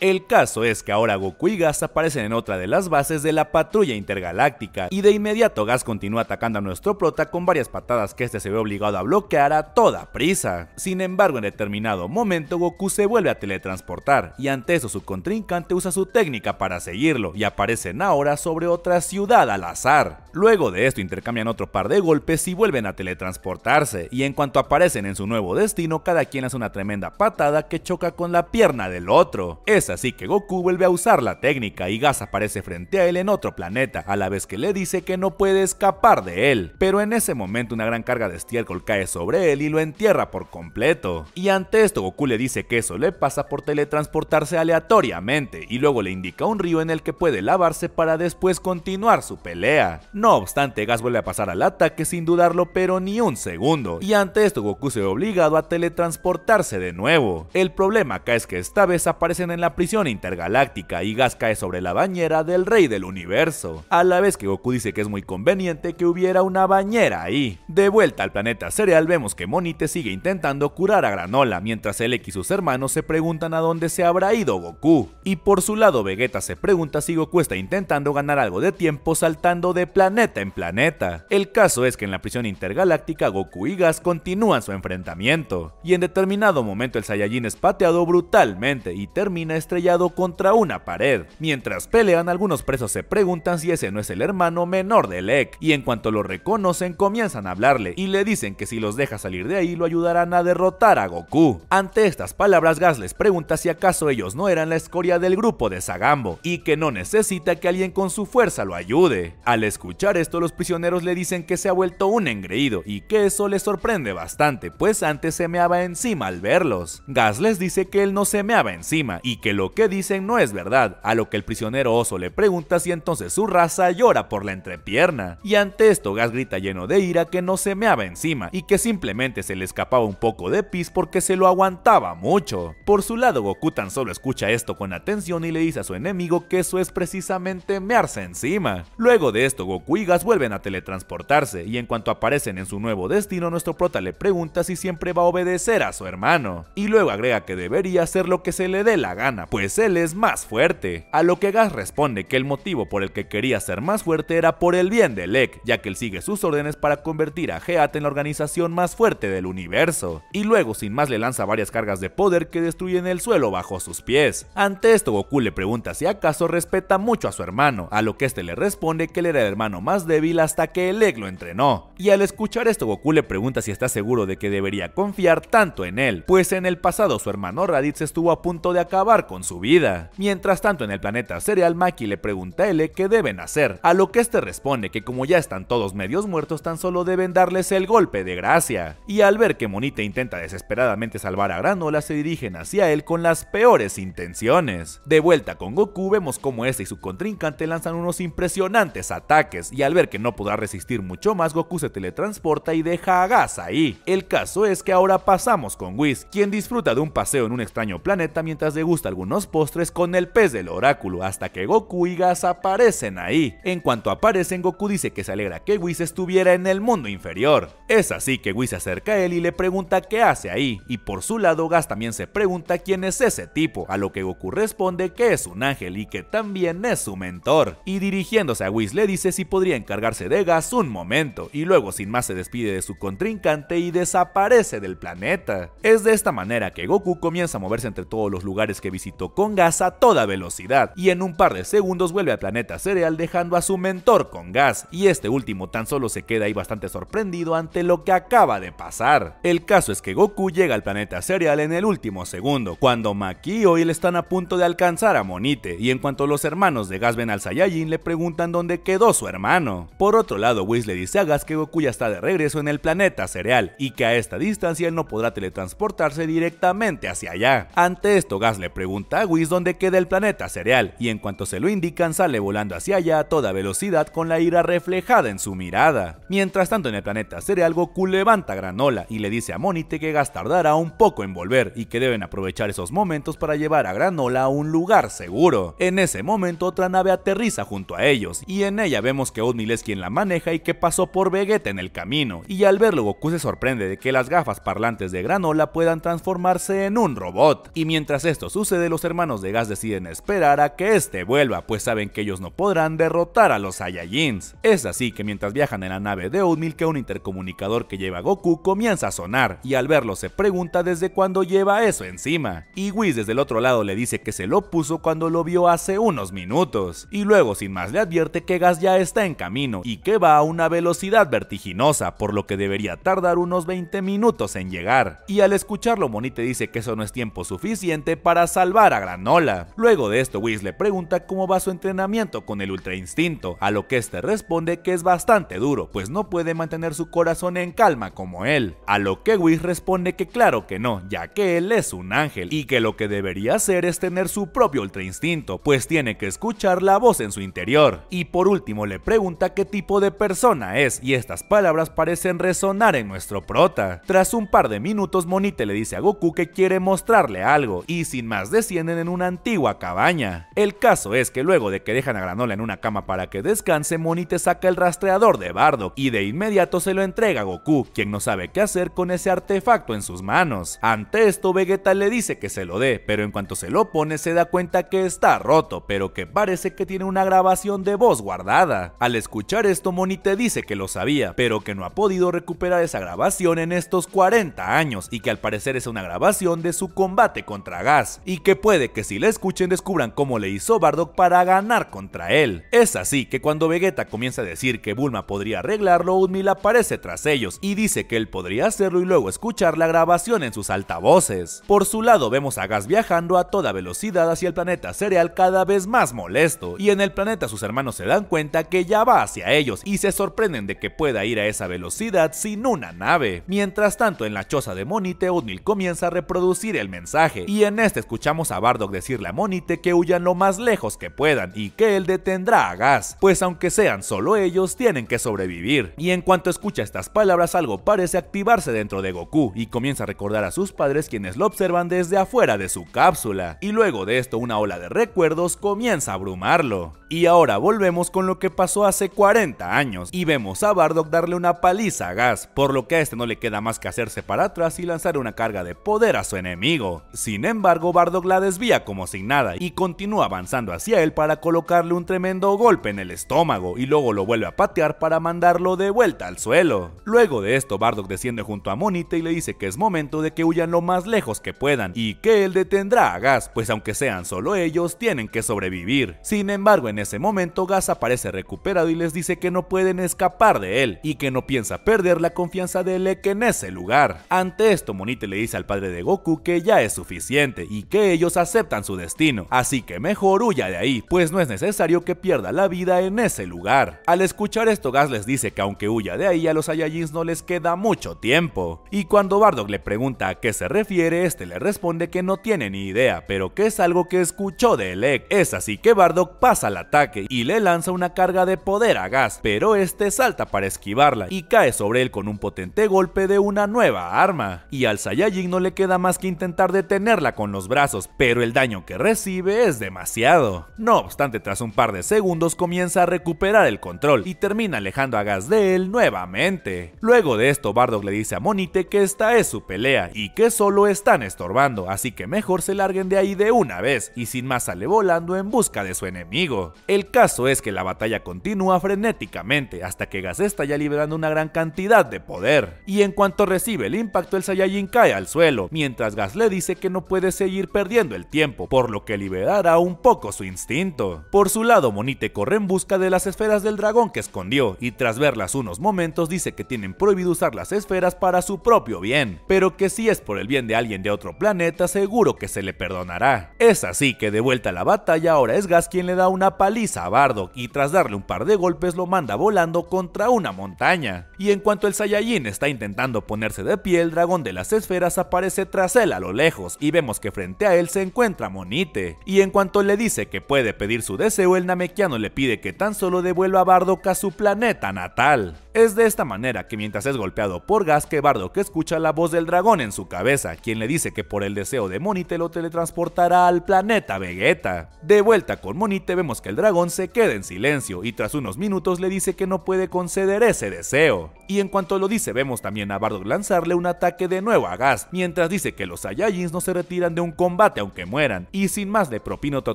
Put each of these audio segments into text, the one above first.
El caso es que ahora Goku y Gas aparecen en otra de las bases de la patrulla intergaláctica y de inmediato Gas continúa atacando a nuestro prota con varias patadas que este se ve obligado a bloquear a toda prisa. Sin embargo, en determinado momento Goku se vuelve a teletransportar y ante eso su contrincante usa su técnica para seguirlo y aparecen ahora sobre otra ciudad al azar. Luego de esto intercambian otro par de golpes y vuelven a teletransportarse y en cuanto aparecen en su nuevo destino cada quien hace una tremenda patada que choca con la pierna del otro así que Goku vuelve a usar la técnica y Gas aparece frente a él en otro planeta, a la vez que le dice que no puede escapar de él. Pero en ese momento una gran carga de estiércol cae sobre él y lo entierra por completo. Y ante esto Goku le dice que eso le pasa por teletransportarse aleatoriamente y luego le indica un río en el que puede lavarse para después continuar su pelea. No obstante, Gas vuelve a pasar al ataque sin dudarlo pero ni un segundo. Y ante esto Goku se ve obligado a teletransportarse de nuevo. El problema acá es que esta vez aparecen en la prisión intergaláctica y Gas cae sobre la bañera del rey del universo, a la vez que Goku dice que es muy conveniente que hubiera una bañera ahí. De vuelta al planeta Cereal vemos que Monite sigue intentando curar a Granola, mientras él y sus hermanos se preguntan a dónde se habrá ido Goku. Y por su lado Vegeta se pregunta si Goku está intentando ganar algo de tiempo saltando de planeta en planeta. El caso es que en la prisión intergaláctica Goku y Gas continúan su enfrentamiento, y en determinado momento el Saiyajin es pateado brutalmente y termina estrellado contra una pared. Mientras pelean, algunos presos se preguntan si ese no es el hermano menor de Lek, y en cuanto lo reconocen comienzan a hablarle y le dicen que si los deja salir de ahí lo ayudarán a derrotar a Goku. Ante estas palabras, Gas les pregunta si acaso ellos no eran la escoria del grupo de Sagambo, y que no necesita que alguien con su fuerza lo ayude. Al escuchar esto, los prisioneros le dicen que se ha vuelto un engreído, y que eso les sorprende bastante, pues antes se meaba encima al verlos. Gas les dice que él no se meaba encima, y que lo que dicen no es verdad, a lo que el prisionero oso le pregunta si entonces su raza llora por la entrepierna. Y ante esto Gas grita lleno de ira que no se meaba encima y que simplemente se le escapaba un poco de pis porque se lo aguantaba mucho. Por su lado Goku tan solo escucha esto con atención y le dice a su enemigo que eso es precisamente mearse encima. Luego de esto Goku y Gas vuelven a teletransportarse y en cuanto aparecen en su nuevo destino nuestro prota le pregunta si siempre va a obedecer a su hermano. Y luego agrega que debería hacer lo que se le dé la gana pues él es más fuerte. A lo que Gas responde que el motivo por el que quería ser más fuerte era por el bien de Lek, ya que él sigue sus órdenes para convertir a Heat en la organización más fuerte del universo. Y luego sin más le lanza varias cargas de poder que destruyen el suelo bajo sus pies. Ante esto Goku le pregunta si acaso respeta mucho a su hermano, a lo que este le responde que él era el hermano más débil hasta que Lek lo entrenó. Y al escuchar esto Goku le pregunta si está seguro de que debería confiar tanto en él, pues en el pasado su hermano Raditz estuvo a punto de acabar con su vida. Mientras tanto, en el planeta cereal, Maki le pregunta a L qué deben hacer, a lo que este responde que como ya están todos medios muertos, tan solo deben darles el golpe de gracia. Y al ver que Monita intenta desesperadamente salvar a Granola, se dirigen hacia él con las peores intenciones. De vuelta con Goku, vemos cómo este y su contrincante lanzan unos impresionantes ataques, y al ver que no podrá resistir mucho más, Goku se teletransporta y deja a Gas ahí. El caso es que ahora pasamos con Whis, quien disfruta de un paseo en un extraño planeta mientras gusta algún unos postres con el pez del oráculo hasta que Goku y Gas aparecen ahí. En cuanto aparecen, Goku dice que se alegra que Whis estuviera en el mundo inferior. Es así que Whis se acerca a él y le pregunta qué hace ahí, y por su lado Gas también se pregunta quién es ese tipo, a lo que Goku responde que es un ángel y que también es su mentor. Y dirigiéndose a Whis le dice si podría encargarse de Gas un momento, y luego sin más se despide de su contrincante y desaparece del planeta. Es de esta manera que Goku comienza a moverse entre todos los lugares que visita con gas a toda velocidad y en un par de segundos vuelve al planeta cereal dejando a su mentor con gas y este último tan solo se queda ahí bastante sorprendido ante lo que acaba de pasar. El caso es que Goku llega al planeta cereal en el último segundo cuando maki y él están a punto de alcanzar a Monite y en cuanto los hermanos de Gas ven al Saiyajin le preguntan dónde quedó su hermano. Por otro lado Whis le dice a Gas que Goku ya está de regreso en el planeta cereal y que a esta distancia él no podrá teletransportarse directamente hacia allá. Ante esto Gas le pregunta pregunta donde queda el planeta cereal, y en cuanto se lo indican sale volando hacia allá a toda velocidad con la ira reflejada en su mirada. Mientras tanto en el planeta cereal Goku levanta Granola y le dice a Monite que Gas un poco en volver y que deben aprovechar esos momentos para llevar a Granola a un lugar seguro. En ese momento otra nave aterriza junto a ellos, y en ella vemos que Odmil es quien la maneja y que pasó por Vegeta en el camino, y al verlo Goku se sorprende de que las gafas parlantes de Granola puedan transformarse en un robot. Y mientras esto sucede los hermanos de Gas deciden esperar a que este vuelva, pues saben que ellos no podrán derrotar a los Saiyajins. Es así que mientras viajan en la nave de Oatmeal que un intercomunicador que lleva Goku comienza a sonar, y al verlo se pregunta desde cuándo lleva eso encima. Y Whis desde el otro lado le dice que se lo puso cuando lo vio hace unos minutos, y luego sin más le advierte que Gas ya está en camino y que va a una velocidad vertiginosa, por lo que debería tardar unos 20 minutos en llegar. Y al escucharlo Monite dice que eso no es tiempo suficiente para salvar a Granola. Luego de esto, Whis le pregunta cómo va su entrenamiento con el Ultra Instinto, a lo que este responde que es bastante duro, pues no puede mantener su corazón en calma como él. A lo que Whis responde que claro que no, ya que él es un ángel y que lo que debería hacer es tener su propio Ultra Instinto, pues tiene que escuchar la voz en su interior. Y por último le pregunta qué tipo de persona es y estas palabras parecen resonar en nuestro prota. Tras un par de minutos, Monite le dice a Goku que quiere mostrarle algo y sin más decir en una antigua cabaña. El caso es que luego de que dejan a Granola en una cama para que descanse, Monite saca el rastreador de Bardock y de inmediato se lo entrega a Goku, quien no sabe qué hacer con ese artefacto en sus manos. Ante esto, Vegeta le dice que se lo dé, pero en cuanto se lo pone se da cuenta que está roto, pero que parece que tiene una grabación de voz guardada. Al escuchar esto, Monite dice que lo sabía, pero que no ha podido recuperar esa grabación en estos 40 años y que al parecer es una grabación de su combate contra Gas y que puede que si la escuchen descubran cómo le hizo Bardock para ganar contra él. Es así que cuando Vegeta comienza a decir que Bulma podría arreglarlo, Udmil aparece tras ellos y dice que él podría hacerlo y luego escuchar la grabación en sus altavoces. Por su lado vemos a Gas viajando a toda velocidad hacia el planeta cereal cada vez más molesto, y en el planeta sus hermanos se dan cuenta que ya va hacia ellos y se sorprenden de que pueda ir a esa velocidad sin una nave. Mientras tanto en la choza de Monite, Udmil comienza a reproducir el mensaje, y en este escuchamos a Bardock decirle a Monite que huyan lo más lejos que puedan y que él detendrá a Gas, pues aunque sean solo ellos, tienen que sobrevivir. Y en cuanto escucha estas palabras, algo parece activarse dentro de Goku y comienza a recordar a sus padres quienes lo observan desde afuera de su cápsula. Y luego de esto, una ola de recuerdos comienza a abrumarlo. Y ahora volvemos con lo que pasó hace 40 años y vemos a Bardock darle una paliza a Gas, por lo que a este no le queda más que hacerse para atrás y lanzar una carga de poder a su enemigo. Sin embargo, Bardock la desvía como si nada y continúa avanzando hacia él para colocarle un tremendo golpe en el estómago y luego lo vuelve a patear para mandarlo de vuelta al suelo. Luego de esto, Bardock desciende junto a Monite y le dice que es momento de que huyan lo más lejos que puedan y que él detendrá a Gas, pues aunque sean solo ellos, tienen que sobrevivir. Sin embargo, en ese momento Gas aparece recuperado y les dice que no pueden escapar de él y que no piensa perder la confianza de que en ese lugar. Ante esto, Monite le dice al padre de Goku que ya es suficiente y que ellos aceptan su destino, así que mejor huya de ahí, pues no es necesario que pierda la vida en ese lugar. Al escuchar esto, Gas les dice que aunque huya de ahí, a los Saiyajins no les queda mucho tiempo. Y cuando Bardock le pregunta a qué se refiere, este le responde que no tiene ni idea, pero que es algo que escuchó de Elec. Es así que Bardock pasa al ataque y le lanza una carga de poder a Gas, pero este salta para esquivarla y cae sobre él con un potente golpe de una nueva arma. Y al Saiyajin no le queda más que intentar detenerla con los brazos, pero el daño que recibe es demasiado. No obstante, tras un par de segundos comienza a recuperar el control y termina alejando a Gas de él nuevamente. Luego de esto, Bardock le dice a Monite que esta es su pelea y que solo están estorbando, así que mejor se larguen de ahí de una vez y sin más sale volando en busca de su enemigo. El caso es que la batalla continúa frenéticamente hasta que Gas está ya liberando una gran cantidad de poder. Y en cuanto recibe el impacto, el Saiyajin cae al suelo, mientras Gas le dice que no puede seguir perdiendo el tiempo, por lo que liberará un poco su instinto. Por su lado, Monite corre en busca de las esferas del dragón que escondió, y tras verlas unos momentos dice que tienen prohibido usar las esferas para su propio bien, pero que si es por el bien de alguien de otro planeta seguro que se le perdonará. Es así que de vuelta a la batalla ahora es Gas quien le da una paliza a Bardock y tras darle un par de golpes lo manda volando contra una montaña. Y en cuanto el Saiyajin está intentando ponerse de pie, el dragón de las esferas aparece tras él a lo lejos y vemos que frente a él se encuentra Monite, y en cuanto le dice que puede pedir su deseo, el namekiano le pide que tan solo devuelva a Bardock a su planeta natal. Es de esta manera que mientras es golpeado por gas que Bardock escucha la voz del dragón en su cabeza, quien le dice que por el deseo de Monite lo teletransportará al planeta Vegeta. De vuelta con Monite vemos que el dragón se queda en silencio y tras unos minutos le dice que no puede conceder ese deseo. Y en cuanto lo dice vemos también a Bardock lanzarle un ataque de nuevo a Gas, mientras dice que los Saiyajins no se retiran de un combate aunque mueran, y sin más le propina otro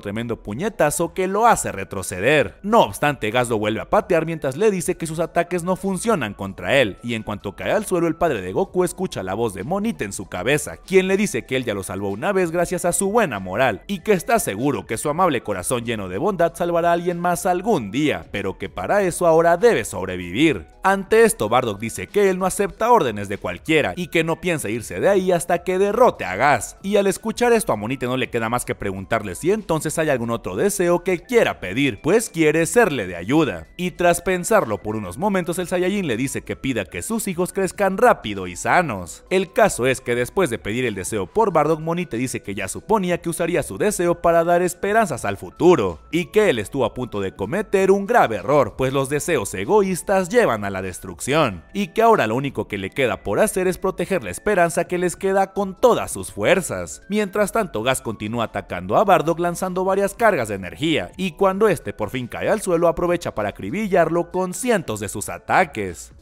tremendo puñetazo que lo hace retroceder. No obstante, Gas lo vuelve a patear mientras le dice que sus ataques no funcionan funcionan contra él, y en cuanto cae al suelo el padre de Goku escucha la voz de Monita en su cabeza, quien le dice que él ya lo salvó una vez gracias a su buena moral, y que está seguro que su amable corazón lleno de bondad salvará a alguien más algún día, pero que para eso ahora debe sobrevivir. Ante esto Bardock dice que él no acepta órdenes de cualquiera, y que no piensa irse de ahí hasta que derrote a Gas, y al escuchar esto a Monite no le queda más que preguntarle si entonces hay algún otro deseo que quiera pedir, pues quiere serle de ayuda. Y tras pensarlo por unos momentos el Saiyajin le dice que pida que sus hijos crezcan rápido y sanos. El caso es que después de pedir el deseo por Bardock, Monite dice que ya suponía que usaría su deseo para dar esperanzas al futuro, y que él estuvo a punto de cometer un grave error, pues los deseos egoístas llevan a la destrucción, y que ahora lo único que le queda por hacer es proteger la esperanza que les queda con todas sus fuerzas. Mientras tanto, Gas continúa atacando a Bardock lanzando varias cargas de energía, y cuando este por fin cae al suelo aprovecha para acribillarlo con cientos de sus ataques.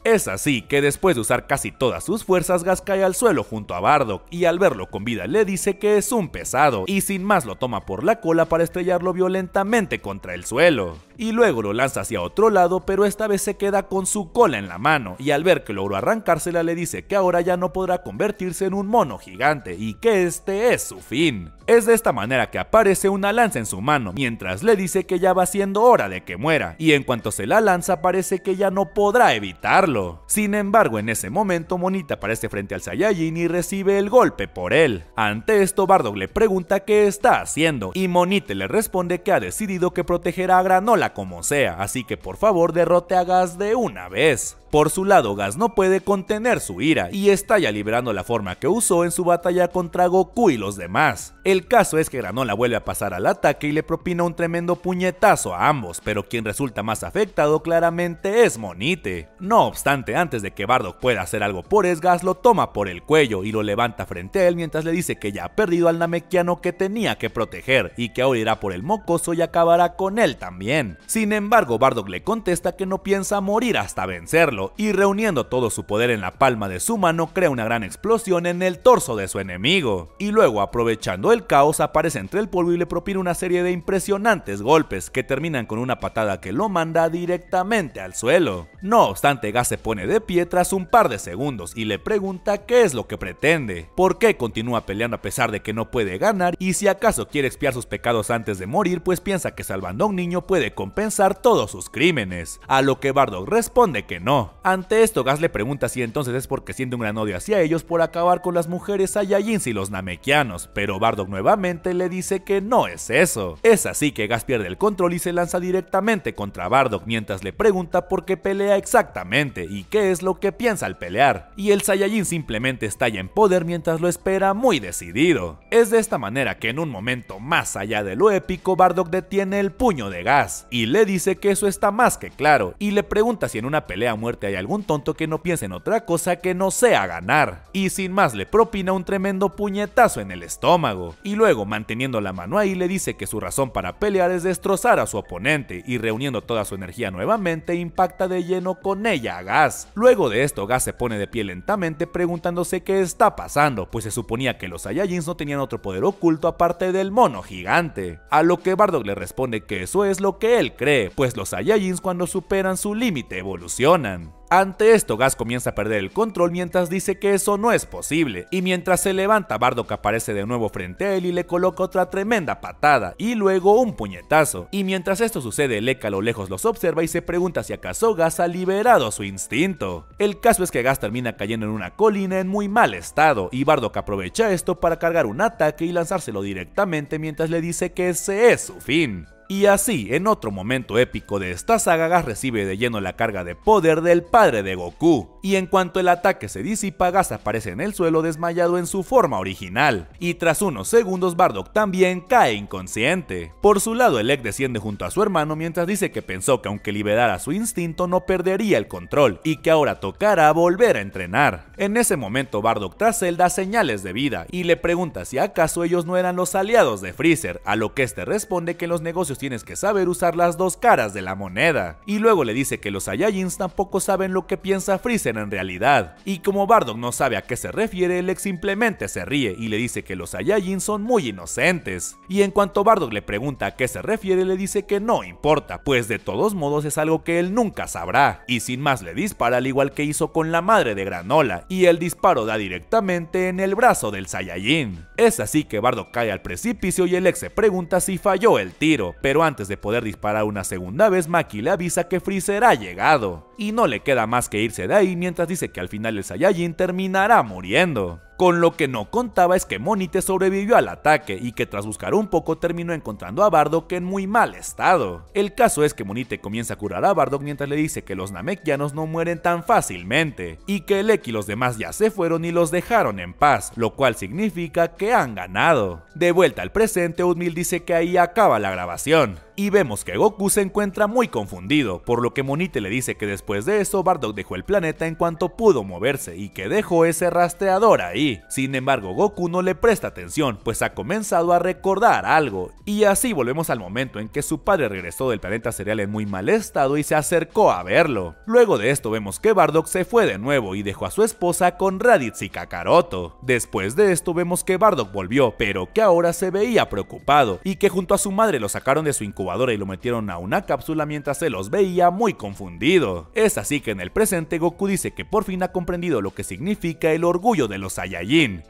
Es así que después de usar casi todas sus fuerzas, Gas cae al suelo junto a Bardock y al verlo con vida le dice que es un pesado y sin más lo toma por la cola para estrellarlo violentamente contra el suelo. Y luego lo lanza hacia otro lado, pero esta vez se queda con su cola en la mano y al ver que logró arrancársela le dice que ahora ya no podrá convertirse en un mono gigante y que este es su fin. Es de esta manera que aparece una lanza en su mano, mientras le dice que ya va siendo hora de que muera, y en cuanto se la lanza parece que ya no podrá evitarlo. Sin embargo, en ese momento Monita aparece frente al Saiyajin y recibe el golpe por él. Ante esto, Bardock le pregunta qué está haciendo y Monita le responde que ha decidido que protegerá a Granola como sea, así que por favor derrote a Gas de una vez. Por su lado, Gas no puede contener su ira y estalla liberando la forma que usó en su batalla contra Goku y los demás. El caso es que Granola vuelve a pasar al ataque y le propina un tremendo puñetazo a ambos, pero quien resulta más afectado claramente es Monite. No obstante, antes de que Bardock pueda hacer algo por Esgas, lo toma por el cuello y lo levanta frente a él mientras le dice que ya ha perdido al Namekiano que tenía que proteger y que ahora irá por el mocoso y acabará con él también. Sin embargo, Bardock le contesta que no piensa morir hasta vencerlo y reuniendo todo su poder en la palma de su mano crea una gran explosión en el torso de su enemigo. Y luego aprovechando el caos aparece entre el polvo y le propina una serie de impresionantes golpes que terminan con una patada que lo manda directamente al suelo. No obstante, Gas se pone de pie tras un par de segundos y le pregunta qué es lo que pretende, por qué continúa peleando a pesar de que no puede ganar y si acaso quiere expiar sus pecados antes de morir pues piensa que salvando a un niño puede compensar todos sus crímenes, a lo que Bardock responde que no, ante esto, Gas le pregunta si entonces es porque siente un gran odio hacia ellos por acabar con las mujeres Saiyajins y los Namekianos, pero Bardock nuevamente le dice que no es eso. Es así que Gas pierde el control y se lanza directamente contra Bardock mientras le pregunta por qué pelea exactamente y qué es lo que piensa al pelear. Y el Saiyajin simplemente estalla en poder mientras lo espera muy decidido. Es de esta manera que en un momento más allá de lo épico, Bardock detiene el puño de Gas y le dice que eso está más que claro y le pregunta si en una pelea muerta hay algún tonto que no piense en otra cosa que no sea ganar, y sin más le propina un tremendo puñetazo en el estómago, y luego manteniendo la mano ahí le dice que su razón para pelear es destrozar a su oponente, y reuniendo toda su energía nuevamente impacta de lleno con ella a Gas. Luego de esto Gas se pone de pie lentamente preguntándose qué está pasando, pues se suponía que los Saiyajins no tenían otro poder oculto aparte del mono gigante, a lo que Bardock le responde que eso es lo que él cree, pues los Saiyajins cuando superan su límite evolucionan. Ante esto, Gas comienza a perder el control mientras dice que eso no es posible. Y mientras se levanta, Bardock aparece de nuevo frente a él y le coloca otra tremenda patada y luego un puñetazo. Y mientras esto sucede, Leca a lo lejos los observa y se pregunta si acaso Gas ha liberado su instinto. El caso es que Gas termina cayendo en una colina en muy mal estado y Bardock aprovecha esto para cargar un ataque y lanzárselo directamente mientras le dice que ese es su fin. Y así, en otro momento épico de esta saga, Gas recibe de lleno la carga de poder del padre de Goku. Y en cuanto el ataque se disipa, Gas aparece en el suelo desmayado en su forma original. Y tras unos segundos, Bardock también cae inconsciente. Por su lado, Elec desciende junto a su hermano mientras dice que pensó que aunque liberara su instinto no perdería el control y que ahora tocará volver a entrenar. En ese momento, Bardock tras él da señales de vida y le pregunta si acaso ellos no eran los aliados de Freezer, a lo que este responde que los negocios tienes que saber usar las dos caras de la moneda. Y luego le dice que los Saiyajins tampoco saben lo que piensa Freezer en realidad. Y como Bardock no sabe a qué se refiere, Lex simplemente se ríe y le dice que los Saiyajins son muy inocentes. Y en cuanto Bardock le pregunta a qué se refiere, le dice que no importa, pues de todos modos es algo que él nunca sabrá. Y sin más le dispara al igual que hizo con la madre de Granola, y el disparo da directamente en el brazo del Saiyajin. Es así que Bardo cae al precipicio y el ex se pregunta si falló el tiro, pero antes de poder disparar una segunda vez, Maki le avisa que Freezer ha llegado. Y no le queda más que irse de ahí mientras dice que al final el Saiyajin terminará muriendo. Con lo que no contaba es que Monite sobrevivió al ataque y que tras buscar un poco terminó encontrando a Bardock en muy mal estado. El caso es que Monite comienza a curar a Bardock mientras le dice que los Namekianos no mueren tan fácilmente y que el y los demás ya se fueron y los dejaron en paz, lo cual significa que han ganado. De vuelta al presente, Udmil dice que ahí acaba la grabación y vemos que Goku se encuentra muy confundido, por lo que Monite le dice que después de eso Bardock dejó el planeta en cuanto pudo moverse y que dejó ese rastreador ahí. Sin embargo, Goku no le presta atención, pues ha comenzado a recordar algo. Y así volvemos al momento en que su padre regresó del planeta cereal en muy mal estado y se acercó a verlo. Luego de esto vemos que Bardock se fue de nuevo y dejó a su esposa con Raditz y Kakaroto. Después de esto vemos que Bardock volvió, pero que ahora se veía preocupado y que junto a su madre lo sacaron de su incubadora y lo metieron a una cápsula mientras se los veía muy confundido. Es así que en el presente Goku dice que por fin ha comprendido lo que significa el orgullo de los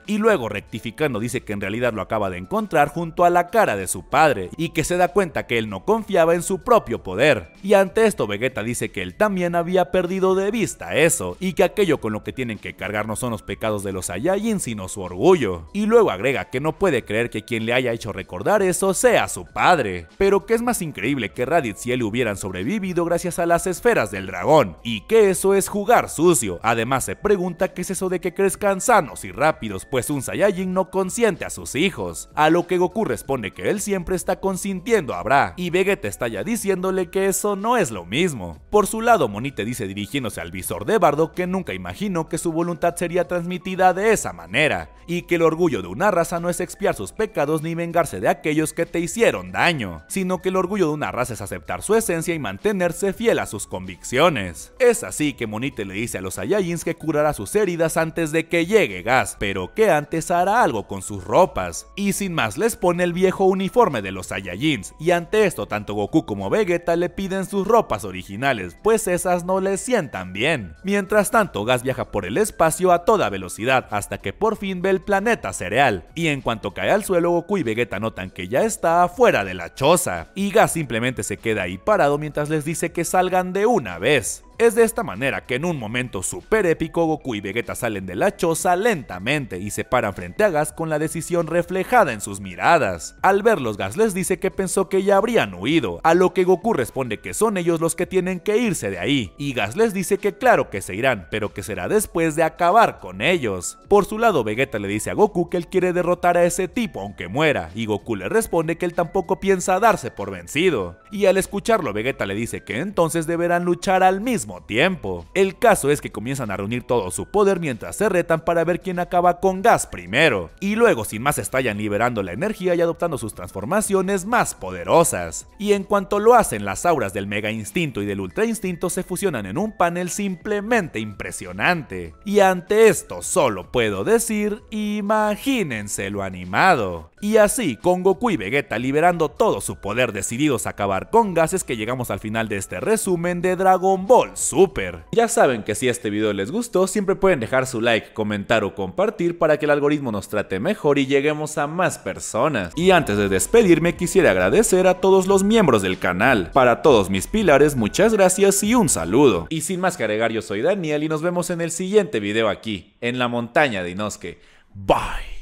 y luego rectificando dice que en realidad lo acaba de encontrar junto a la cara de su padre y que se da cuenta que él no confiaba en su propio poder. Y ante esto Vegeta dice que él también había perdido de vista eso y que aquello con lo que tienen que cargar no son los pecados de los Saiyajin sino su orgullo. Y luego agrega que no puede creer que quien le haya hecho recordar eso sea su padre. Pero que es más increíble que Raditz y él hubieran sobrevivido gracias a las esferas del dragón y que eso es jugar sucio. Además se pregunta qué es eso de que crezcan sanos y rápidos, pues un Saiyajin no consiente a sus hijos, a lo que Goku responde que él siempre está consintiendo a Bra, y Vegeta está ya diciéndole que eso no es lo mismo. Por su lado, Monite dice dirigiéndose al visor de Bardo que nunca imaginó que su voluntad sería transmitida de esa manera, y que el orgullo de una raza no es expiar sus pecados ni vengarse de aquellos que te hicieron daño, sino que el orgullo de una raza es aceptar su esencia y mantenerse fiel a sus convicciones. Es así que Monite le dice a los Saiyajins que curará sus heridas antes de que llegue Gas pero que antes hará algo con sus ropas. Y sin más les pone el viejo uniforme de los Saiyajins, y ante esto tanto Goku como Vegeta le piden sus ropas originales, pues esas no les sientan bien. Mientras tanto, Gas viaja por el espacio a toda velocidad, hasta que por fin ve el planeta cereal, y en cuanto cae al suelo Goku y Vegeta notan que ya está afuera de la choza, y Gas simplemente se queda ahí parado mientras les dice que salgan de una vez. Es de esta manera que en un momento super épico Goku y Vegeta salen de la choza lentamente y se paran frente a Gas con la decisión reflejada en sus miradas. Al verlos Gas les dice que pensó que ya habrían huido, a lo que Goku responde que son ellos los que tienen que irse de ahí, y Gas les dice que claro que se irán, pero que será después de acabar con ellos. Por su lado Vegeta le dice a Goku que él quiere derrotar a ese tipo aunque muera, y Goku le responde que él tampoco piensa darse por vencido. Y al escucharlo Vegeta le dice que entonces deberán luchar al mismo tiempo. El caso es que comienzan a reunir todo su poder mientras se retan para ver quién acaba con gas primero, y luego sin más estallan liberando la energía y adoptando sus transformaciones más poderosas. Y en cuanto lo hacen, las auras del Mega Instinto y del Ultra Instinto se fusionan en un panel simplemente impresionante. Y ante esto solo puedo decir, ¡Imagínense lo animado. Y así, con Goku y Vegeta liberando todo su poder decididos a acabar con gases que llegamos al final de este resumen de Dragon Ball Super. Ya saben que si este video les gustó, siempre pueden dejar su like, comentar o compartir para que el algoritmo nos trate mejor y lleguemos a más personas. Y antes de despedirme, quisiera agradecer a todos los miembros del canal. Para todos mis pilares, muchas gracias y un saludo. Y sin más que agregar, yo soy Daniel y nos vemos en el siguiente video aquí, en la montaña de Inosuke. Bye.